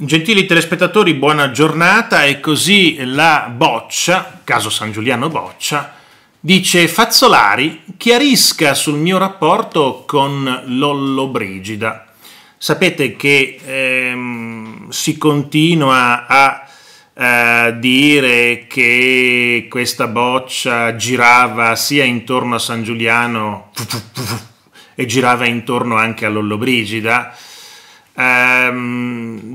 Gentili telespettatori, buona giornata e così la Boccia, caso San Giuliano Boccia, dice Fazzolari chiarisca sul mio rapporto con Lollobrigida. Sapete che ehm, si continua a eh, dire che questa boccia girava sia intorno a San Giuliano e girava intorno anche a Lollobrigida. Ehm,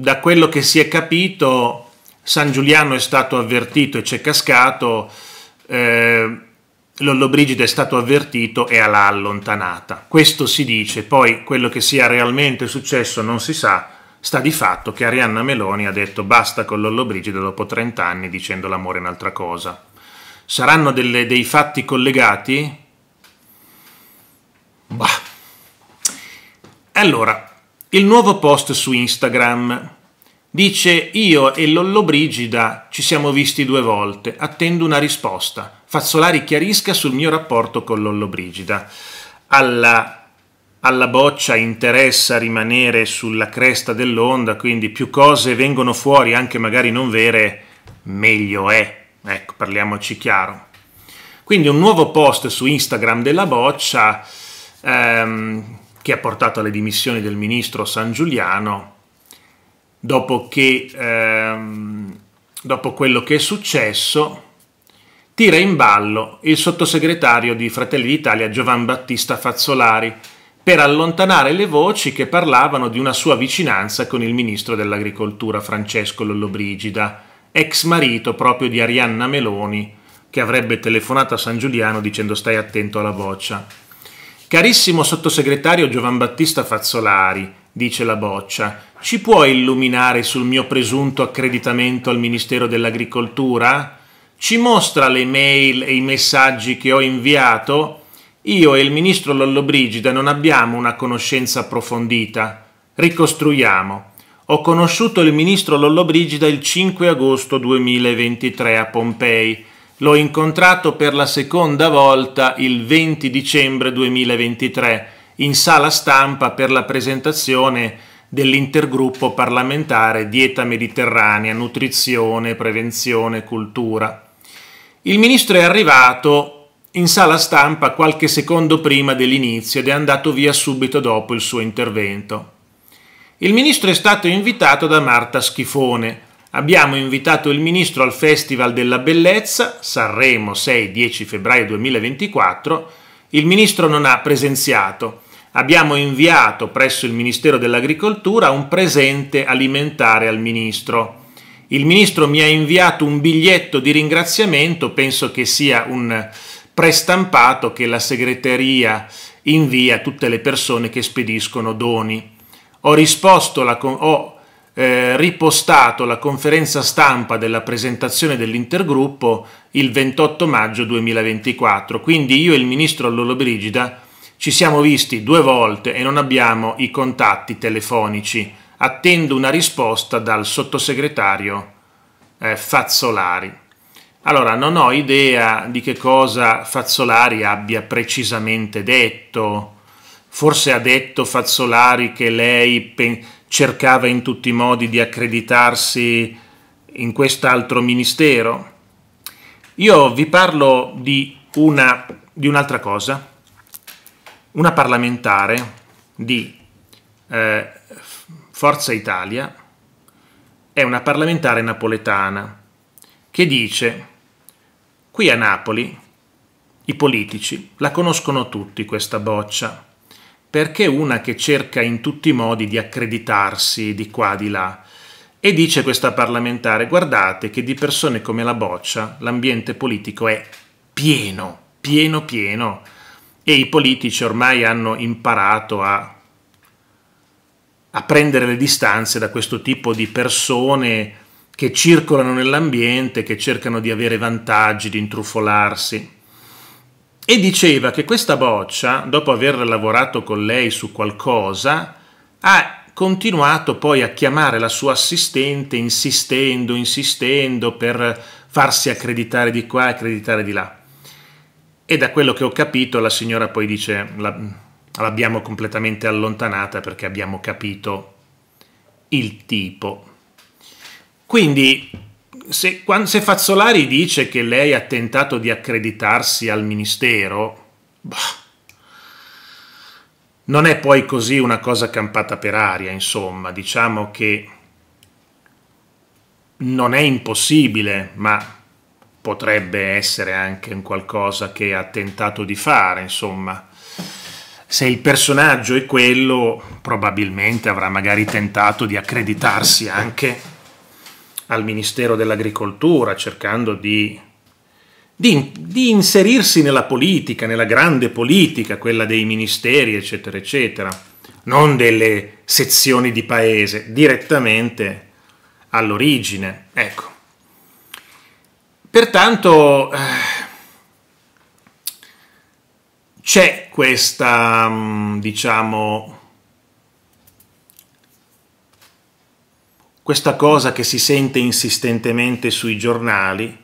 da quello che si è capito, San Giuliano è stato avvertito e c'è cascato, eh, Lollobrigida è stato avvertito e l'ha allontanata. Questo si dice, poi quello che sia realmente successo non si sa, sta di fatto che Arianna Meloni ha detto basta con Lollobrigida dopo 30 anni dicendo l'amore è un'altra cosa. Saranno delle, dei fatti collegati? Bah. Allora, il nuovo post su Instagram dice io e Lollo Brigida ci siamo visti due volte, attendo una risposta. Fazzolari chiarisca sul mio rapporto con Lollobrigida. Alla, alla boccia interessa rimanere sulla cresta dell'onda, quindi più cose vengono fuori, anche magari non vere, meglio è. Ecco, parliamoci chiaro. Quindi un nuovo post su Instagram della boccia. Ehm, che ha portato alle dimissioni del ministro San Giuliano dopo, che, ehm, dopo quello che è successo tira in ballo il sottosegretario di Fratelli d'Italia Giovan Battista Fazzolari per allontanare le voci che parlavano di una sua vicinanza con il ministro dell'agricoltura Francesco Lollobrigida, ex marito proprio di Arianna Meloni, che avrebbe telefonato a San Giuliano dicendo stai attento alla boccia. Carissimo sottosegretario Giovan Battista Fazzolari, dice la boccia, ci può illuminare sul mio presunto accreditamento al Ministero dell'Agricoltura? Ci mostra le mail e i messaggi che ho inviato? Io e il ministro Lollobrigida non abbiamo una conoscenza approfondita. Ricostruiamo. Ho conosciuto il ministro Lollobrigida il 5 agosto 2023 a Pompei L'ho incontrato per la seconda volta il 20 dicembre 2023 in sala stampa per la presentazione dell'intergruppo parlamentare Dieta Mediterranea, Nutrizione, Prevenzione, Cultura. Il ministro è arrivato in sala stampa qualche secondo prima dell'inizio ed è andato via subito dopo il suo intervento. Il ministro è stato invitato da Marta Schifone, abbiamo invitato il ministro al Festival della Bellezza, Sanremo 6-10 febbraio 2024. Il ministro non ha presenziato. Abbiamo inviato presso il Ministero dell'Agricoltura un presente alimentare al ministro. Il ministro mi ha inviato un biglietto di ringraziamento, penso che sia un prestampato che la segreteria invia a tutte le persone che spediscono doni. Ho risposto, la, ho eh, ripostato la conferenza stampa della presentazione dell'intergruppo il 28 maggio 2024. Quindi io e il ministro Lollobrigida ci siamo visti due volte e non abbiamo i contatti telefonici. Attendo una risposta dal sottosegretario eh, Fazzolari. Allora, non ho idea di che cosa Fazzolari abbia precisamente detto. Forse ha detto Fazzolari che lei... Pen- cercava in tutti i modi di accreditarsi in quest'altro ministero. Io vi parlo di, una, di un'altra cosa, una parlamentare di eh, Forza Italia è una parlamentare napoletana che dice qui a Napoli i politici la conoscono tutti questa boccia perché una che cerca in tutti i modi di accreditarsi di qua di là. E dice questa parlamentare, guardate che di persone come la Boccia l'ambiente politico è pieno, pieno, pieno. E i politici ormai hanno imparato a, a prendere le distanze da questo tipo di persone che circolano nell'ambiente, che cercano di avere vantaggi, di intrufolarsi e diceva che questa boccia, dopo aver lavorato con lei su qualcosa, ha continuato poi a chiamare la sua assistente insistendo, insistendo per farsi accreditare di qua, accreditare di là. E da quello che ho capito la signora poi dice l'abbiamo completamente allontanata perché abbiamo capito il tipo. Quindi se, quando, se Fazzolari dice che lei ha tentato di accreditarsi al ministero, bah, non è poi così una cosa campata per aria, insomma, diciamo che non è impossibile, ma potrebbe essere anche un qualcosa che ha tentato di fare, insomma. Se il personaggio è quello, probabilmente avrà magari tentato di accreditarsi anche al Ministero dell'Agricoltura cercando di, di, di inserirsi nella politica, nella grande politica, quella dei ministeri, eccetera, eccetera, non delle sezioni di paese, direttamente all'origine. Ecco. Pertanto eh, c'è questa, mm, diciamo, questa cosa che si sente insistentemente sui giornali,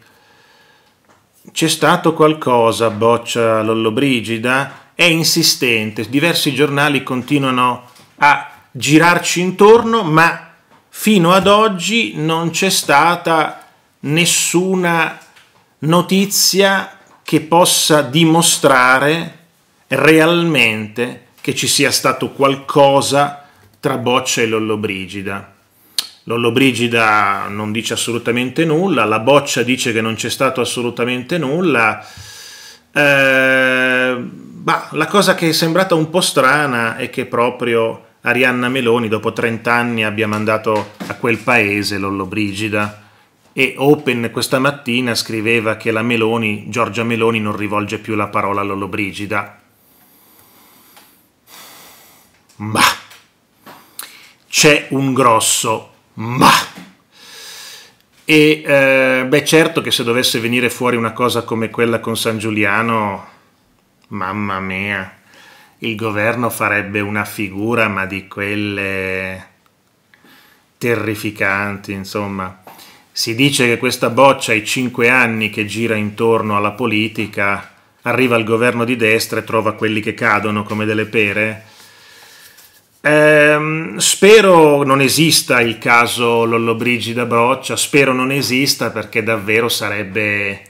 c'è stato qualcosa, boccia Lollobrigida, è insistente, diversi giornali continuano a girarci intorno, ma fino ad oggi non c'è stata nessuna notizia che possa dimostrare realmente che ci sia stato qualcosa tra Boccia e Lollobrigida. Lollobrigida non dice assolutamente nulla, la boccia dice che non c'è stato assolutamente nulla. Eh, bah, la cosa che è sembrata un po' strana è che proprio Arianna Meloni dopo 30 anni abbia mandato a quel paese Lollobrigida e Open questa mattina scriveva che la Meloni, Giorgia Meloni non rivolge più la parola a Lollobrigida. Ma c'è un grosso ma... E eh, beh certo che se dovesse venire fuori una cosa come quella con San Giuliano, mamma mia, il governo farebbe una figura ma di quelle terrificanti, insomma. Si dice che questa boccia ai cinque anni che gira intorno alla politica arriva al governo di destra e trova quelli che cadono come delle pere Ehm, spero non esista il caso Lollobrigida Broccia, spero non esista perché davvero sarebbe,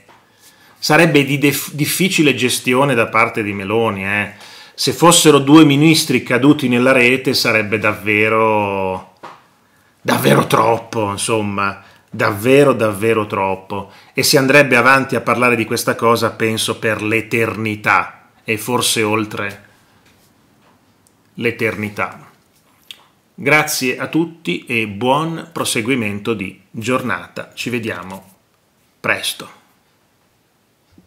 sarebbe di difficile gestione da parte di Meloni. Eh. Se fossero due ministri caduti nella rete sarebbe davvero, davvero troppo, insomma, davvero, davvero troppo. E si andrebbe avanti a parlare di questa cosa, penso, per l'eternità e forse oltre l'eternità. Grazie a tutti e buon proseguimento di giornata. Ci vediamo presto.